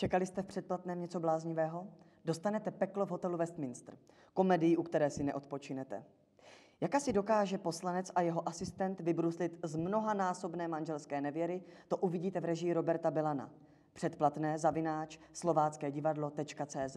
Čekali jste v předplatném něco bláznivého? Dostanete peklo v hotelu Westminster, komedii, u které si neodpočinete. Jak si dokáže poslanec a jeho asistent vybruslit z mnoha násobné manželské nevěry, to uvidíte v režii Roberta Belana. Předplatné zavináč slovácké divadlo.cz